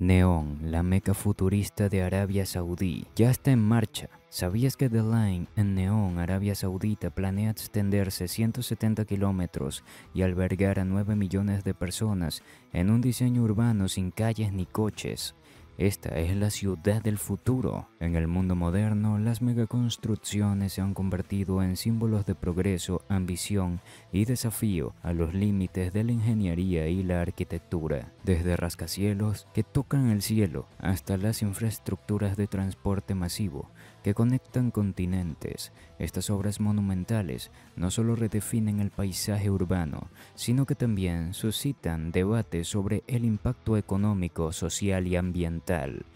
Neón, la meca futurista de Arabia Saudí, ya está en marcha. ¿Sabías que The Line en Neón, Arabia Saudita, planea extenderse 170 kilómetros y albergar a 9 millones de personas en un diseño urbano sin calles ni coches? Esta es la ciudad del futuro. En el mundo moderno, las megaconstrucciones se han convertido en símbolos de progreso, ambición y desafío a los límites de la ingeniería y la arquitectura. Desde rascacielos que tocan el cielo hasta las infraestructuras de transporte masivo, que conectan continentes. Estas obras monumentales no solo redefinen el paisaje urbano, sino que también suscitan debates sobre el impacto económico, social y ambiental.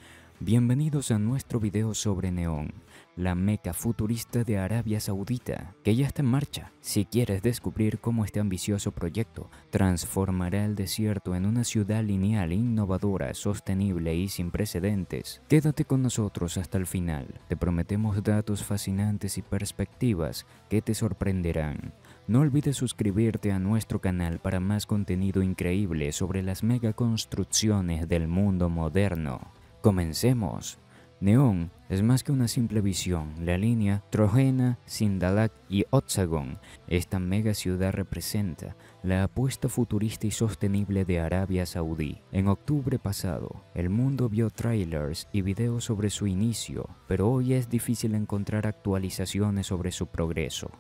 Bienvenidos a nuestro video sobre neón la meca futurista de Arabia Saudita, que ya está en marcha. Si quieres descubrir cómo este ambicioso proyecto transformará el desierto en una ciudad lineal, innovadora, sostenible y sin precedentes, quédate con nosotros hasta el final. Te prometemos datos fascinantes y perspectivas que te sorprenderán. No olvides suscribirte a nuestro canal para más contenido increíble sobre las megaconstrucciones del mundo moderno. Comencemos. Neón es más que una simple visión. La línea Trojena, Sindalak y oxagon esta mega ciudad representa la apuesta futurista y sostenible de Arabia Saudí. En octubre pasado, el mundo vio trailers y videos sobre su inicio, pero hoy es difícil encontrar actualizaciones sobre su progreso.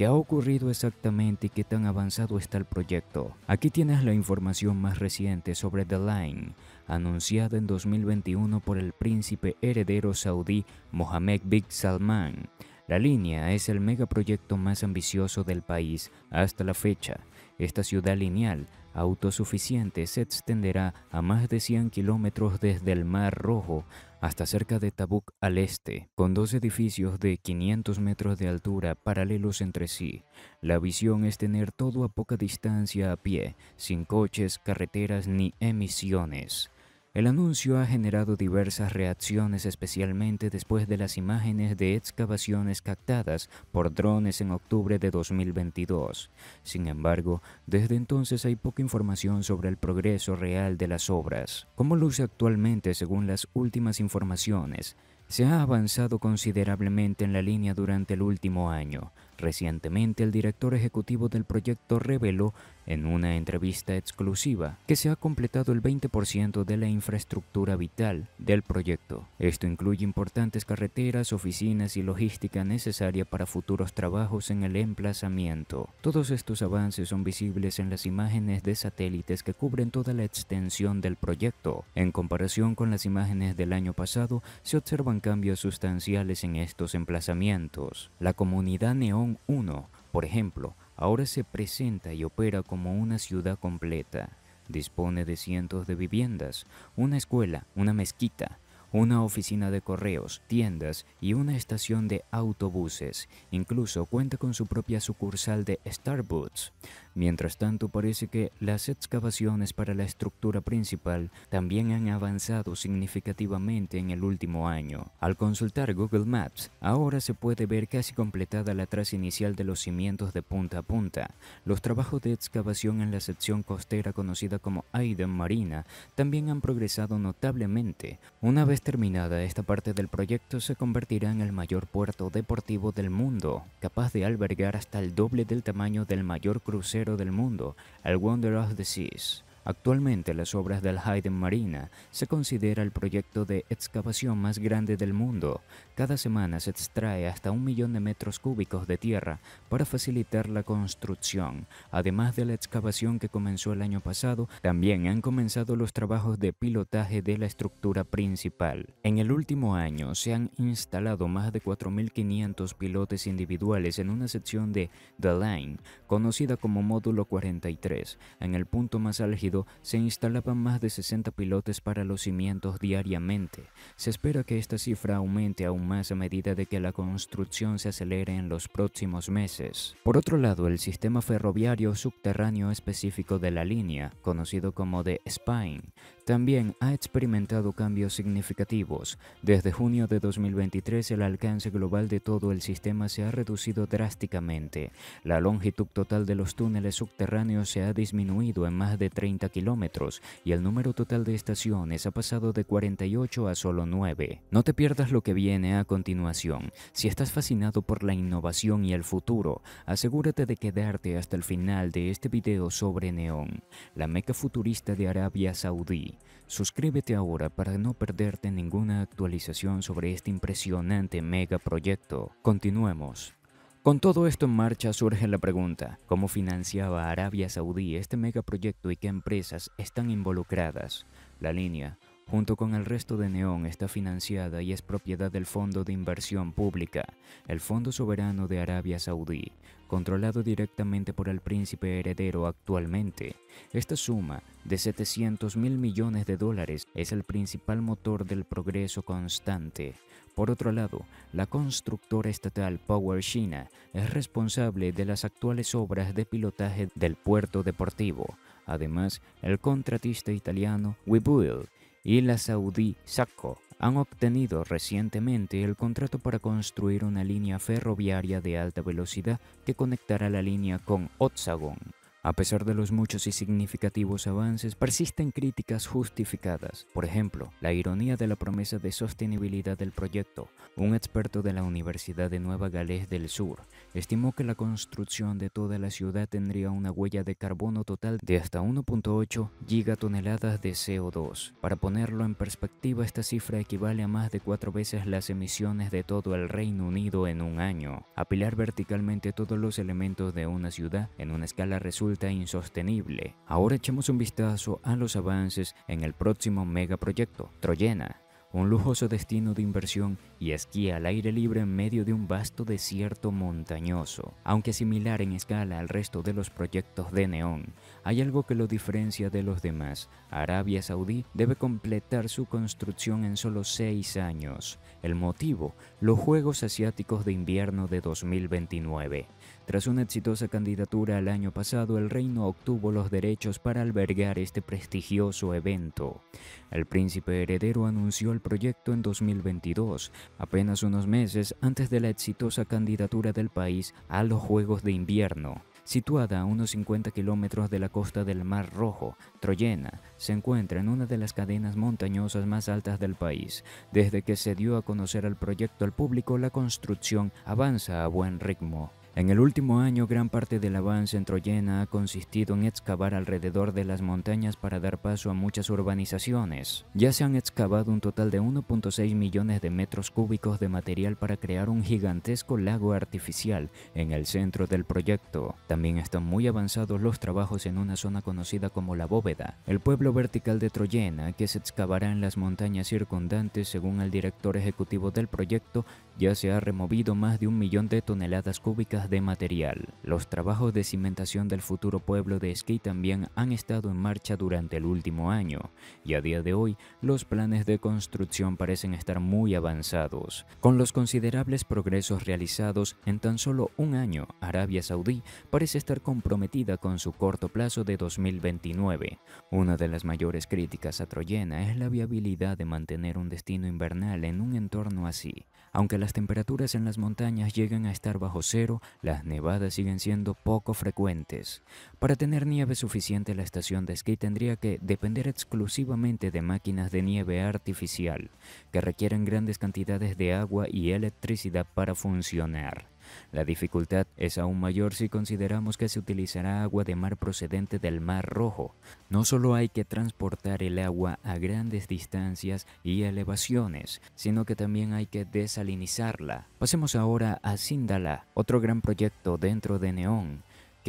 ¿Qué ha ocurrido exactamente y qué tan avanzado está el proyecto? Aquí tienes la información más reciente sobre The Line, anunciada en 2021 por el príncipe heredero saudí Mohammed bin Salman. La línea es el megaproyecto más ambicioso del país hasta la fecha. Esta ciudad lineal autosuficiente se extenderá a más de 100 kilómetros desde el Mar Rojo hasta cerca de Tabuk al este, con dos edificios de 500 metros de altura paralelos entre sí. La visión es tener todo a poca distancia a pie, sin coches, carreteras ni emisiones. El anuncio ha generado diversas reacciones, especialmente después de las imágenes de excavaciones captadas por drones en octubre de 2022. Sin embargo, desde entonces hay poca información sobre el progreso real de las obras. ¿Cómo luce actualmente según las últimas informaciones, se ha avanzado considerablemente en la línea durante el último año. Recientemente, el director ejecutivo del proyecto reveló en una entrevista exclusiva que se ha completado el 20% de la infraestructura vital del proyecto. Esto incluye importantes carreteras, oficinas y logística necesaria para futuros trabajos en el emplazamiento. Todos estos avances son visibles en las imágenes de satélites que cubren toda la extensión del proyecto. En comparación con las imágenes del año pasado, se observan cambios sustanciales en estos emplazamientos. La comunidad Neón 1 por ejemplo, ahora se presenta y opera como una ciudad completa. Dispone de cientos de viviendas, una escuela, una mezquita, una oficina de correos, tiendas y una estación de autobuses. Incluso cuenta con su propia sucursal de Starbucks. Mientras tanto, parece que las excavaciones para la estructura principal también han avanzado significativamente en el último año. Al consultar Google Maps, ahora se puede ver casi completada la traza inicial de los cimientos de punta a punta. Los trabajos de excavación en la sección costera conocida como Aiden Marina también han progresado notablemente. Una vez terminada esta parte del proyecto, se convertirá en el mayor puerto deportivo del mundo, capaz de albergar hasta el doble del tamaño del mayor crucero del mundo, el Wonder of the Seas. Actualmente las obras del Haydn Marina se considera el proyecto de excavación más grande del mundo. Cada semana se extrae hasta un millón de metros cúbicos de tierra para facilitar la construcción. Además de la excavación que comenzó el año pasado, también han comenzado los trabajos de pilotaje de la estructura principal. En el último año se han instalado más de 4.500 pilotes individuales en una sección de The Line, conocida como módulo 43, en el punto más álgido se instalaban más de 60 pilotes para los cimientos diariamente. Se espera que esta cifra aumente aún más a medida de que la construcción se acelere en los próximos meses. Por otro lado, el sistema ferroviario subterráneo específico de la línea, conocido como de Spine, también ha experimentado cambios significativos. Desde junio de 2023 el alcance global de todo el sistema se ha reducido drásticamente. La longitud total de los túneles subterráneos se ha disminuido en más de 30 kilómetros y el número total de estaciones ha pasado de 48 a solo 9. No te pierdas lo que viene a continuación. Si estás fascinado por la innovación y el futuro, asegúrate de quedarte hasta el final de este video sobre Neón, la meca futurista de Arabia Saudí. Suscríbete ahora para no perderte ninguna actualización sobre este impresionante megaproyecto. Continuemos. Con todo esto en marcha surge la pregunta, ¿cómo financiaba Arabia Saudí este megaproyecto y qué empresas están involucradas? La línea junto con el resto de Neón, está financiada y es propiedad del Fondo de Inversión Pública, el Fondo Soberano de Arabia Saudí, controlado directamente por el príncipe heredero actualmente. Esta suma de 700 mil millones de dólares es el principal motor del progreso constante. Por otro lado, la constructora estatal Power China es responsable de las actuales obras de pilotaje del puerto deportivo. Además, el contratista italiano Webuild y la saudí SACCO han obtenido recientemente el contrato para construir una línea ferroviaria de alta velocidad que conectará la línea con Otsagon a pesar de los muchos y significativos avances, persisten críticas justificadas. Por ejemplo, la ironía de la promesa de sostenibilidad del proyecto. Un experto de la Universidad de Nueva Gales del Sur estimó que la construcción de toda la ciudad tendría una huella de carbono total de hasta 1.8 gigatoneladas de CO2. Para ponerlo en perspectiva, esta cifra equivale a más de cuatro veces las emisiones de todo el Reino Unido en un año. Apilar verticalmente todos los elementos de una ciudad en una escala resulta e insostenible. Ahora echemos un vistazo a los avances en el próximo megaproyecto, Troyena, un lujoso destino de inversión y esquía al aire libre en medio de un vasto desierto montañoso. Aunque similar en escala al resto de los proyectos de Neón, hay algo que lo diferencia de los demás. Arabia Saudí debe completar su construcción en solo seis años. El motivo, los Juegos Asiáticos de Invierno de 2029. Tras una exitosa candidatura el año pasado, el reino obtuvo los derechos para albergar este prestigioso evento. El príncipe heredero anunció el proyecto en 2022, apenas unos meses antes de la exitosa candidatura del país a los Juegos de Invierno. Situada a unos 50 kilómetros de la costa del Mar Rojo, Troyena se encuentra en una de las cadenas montañosas más altas del país. Desde que se dio a conocer el proyecto al público, la construcción avanza a buen ritmo. En el último año, gran parte del avance en Troyena ha consistido en excavar alrededor de las montañas para dar paso a muchas urbanizaciones. Ya se han excavado un total de 1.6 millones de metros cúbicos de material para crear un gigantesco lago artificial en el centro del proyecto. También están muy avanzados los trabajos en una zona conocida como La Bóveda, el pueblo vertical de Troyena que se excavará en las montañas circundantes según el director ejecutivo del proyecto, ya se ha removido más de un millón de toneladas cúbicas de material. Los trabajos de cimentación del futuro pueblo de Esquí también han estado en marcha durante el último año, y a día de hoy los planes de construcción parecen estar muy avanzados. Con los considerables progresos realizados en tan solo un año, Arabia Saudí parece estar comprometida con su corto plazo de 2029. Una de las mayores críticas a Troyena es la viabilidad de mantener un destino invernal en un entorno así. Aunque las temperaturas en las montañas llegan a estar bajo cero, las nevadas siguen siendo poco frecuentes. Para tener nieve suficiente, la estación de esquí tendría que depender exclusivamente de máquinas de nieve artificial, que requieren grandes cantidades de agua y electricidad para funcionar. La dificultad es aún mayor si consideramos que se utilizará agua de mar procedente del Mar Rojo. No solo hay que transportar el agua a grandes distancias y elevaciones, sino que también hay que desalinizarla. Pasemos ahora a Sindala, otro gran proyecto dentro de Neón,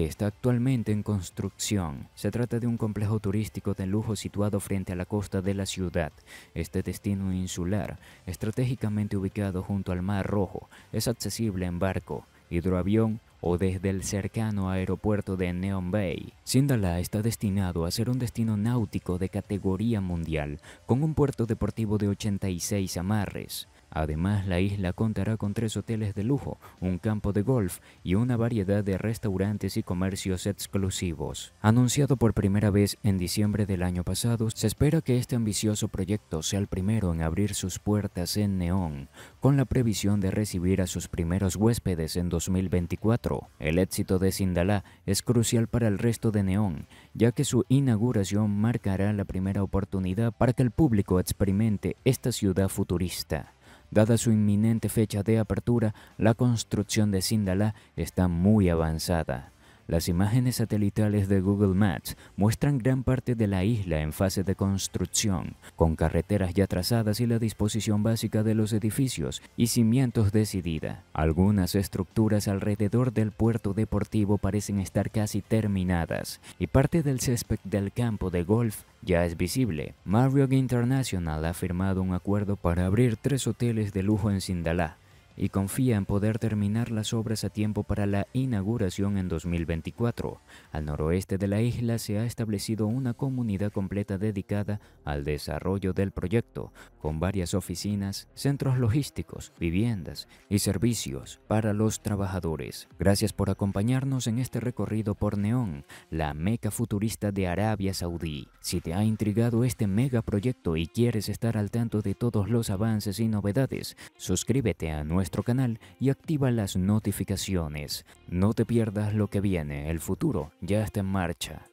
está actualmente en construcción. Se trata de un complejo turístico de lujo situado frente a la costa de la ciudad. Este destino insular, estratégicamente ubicado junto al Mar Rojo, es accesible en barco, hidroavión, o desde el cercano aeropuerto de Neon Bay. Sindala está destinado a ser un destino náutico de categoría mundial, con un puerto deportivo de 86 amarres. Además, la isla contará con tres hoteles de lujo, un campo de golf y una variedad de restaurantes y comercios exclusivos. Anunciado por primera vez en diciembre del año pasado, se espera que este ambicioso proyecto sea el primero en abrir sus puertas en Neón, con la previsión de recibir a sus primeros huéspedes en 2024. El éxito de Sindalá es crucial para el resto de Neón, ya que su inauguración marcará la primera oportunidad para que el público experimente esta ciudad futurista. Dada su inminente fecha de apertura, la construcción de Sindala está muy avanzada. Las imágenes satelitales de Google Maps muestran gran parte de la isla en fase de construcción, con carreteras ya trazadas y la disposición básica de los edificios y cimientos decidida. Algunas estructuras alrededor del puerto deportivo parecen estar casi terminadas y parte del césped del campo de golf ya es visible. Marriott International ha firmado un acuerdo para abrir tres hoteles de lujo en Sindalá, y confía en poder terminar las obras a tiempo para la inauguración en 2024. Al noroeste de la isla se ha establecido una comunidad completa dedicada al desarrollo del proyecto, con varias oficinas, centros logísticos, viviendas y servicios para los trabajadores. Gracias por acompañarnos en este recorrido por Neón, la meca futurista de Arabia Saudí. Si te ha intrigado este megaproyecto y quieres estar al tanto de todos los avances y novedades, suscríbete a nuestro canal y activa las notificaciones. No te pierdas lo que viene, el futuro ya está en marcha.